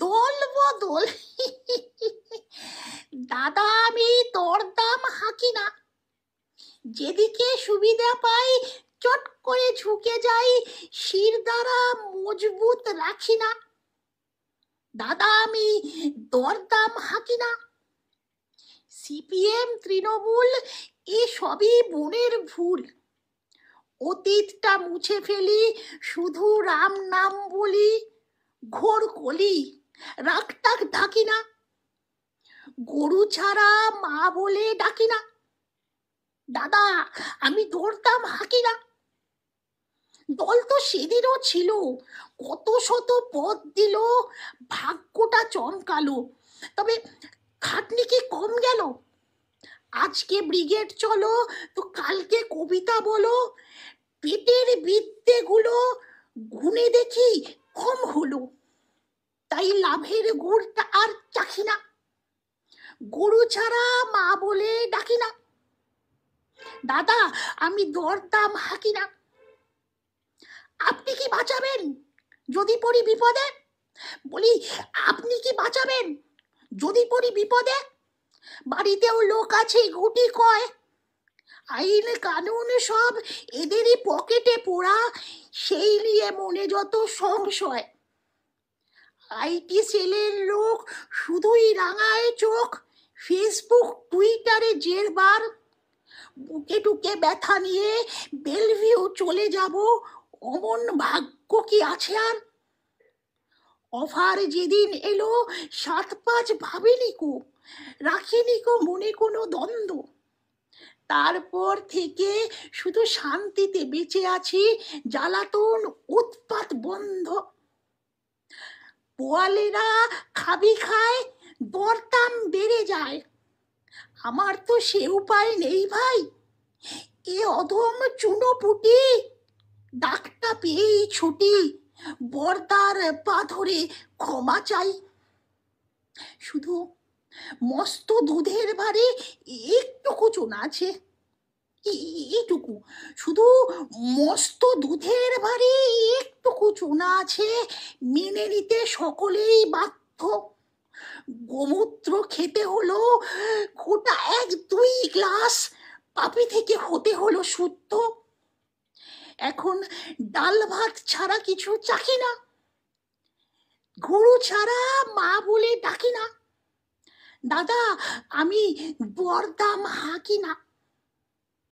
দোল বদল দাদা আমি দরদাম হাঁকি না যেদিকে সুবিধা পাই চট করে ঝুঁকে যাই শির দ্বারা মজবুত রাখি না দাদা আমি দরদাম হাঁকি না সিপিএম তৃণমূল এসবই বনের ভুল অতীতটা মুছে ফেলি শুধু রাম নাম বলি ঘোর কলি রাগ টাক ডাকি না গরু ছাড়া মা বলে ডাকি না দাদা আমি ধরতাম হাঁকি না দল তো সেদিনও ছিল কত শত পথ দিল ভাগ্যটা চমকালো তবে খাটনি কি কম গেল আজকে ব্রিগেড চলো তো কালকে কবিতা বলো পেটের গুলো গুনে দেখি কম হলো তাই লাভের গুড়টা আর চাখি না গরু ছাড়া মা বলে ডাকি না দাদা আমি দরদাম হাঁকি না আপনি কি বাঁচাবেন যদি পড়ি বিপদে বলি আপনি কি বাঁচাবেন যদি পড়ি বিপদে বাড়িতেও লোক আছে গুটি কয় আইন কানুন সব এদেরই পকেটে পোড়া সেই নিয়ে মনে যত সংশয় আইটি সেলের লোক শুধুই রাঙায় চোখ ফেসবুক টুইটারে জেরবার বুকে টুকে ব্যথা নিয়ে বেলভিউ চলে যাব অমন ভাগ্য কি আছে আর অফার যেদিন এলো সাত পাঁচ ভাবিনি কো রাখিনি কো মনে কোনো দ্বন্দ্ব তারপর থেকে শুধু শান্তিতে বেঁচে আছি জ্বালাতন উৎপাত বন্ধ পোয়ালেরা খাবি খায় দরদাম বেড়ে যায় আমার তো সে উপায় নেই ভাই এ অধম চুনো পুটি ডাকটা পেয়েই ছুটি বর্দার পা ধরে ক্ষমা চাই শুধু মস্ত দুধের ভারে একটু কুচুন আছে এইটুকু শুধু মস্ত দুধের ভারে একটুকু চোনা আছে মেনে নিতে সকলেই বাধ্য গোমূত্র খেতে হলো গোটা এক দুই গ্লাস পাপি থেকে হতে হলো শুদ্ধ এখন ডাল ভাত ছাড়া কিছু চাকি না গরু ছাড়া মা বলে ডাকি না দাদা আমি বরদাম হাঁকি না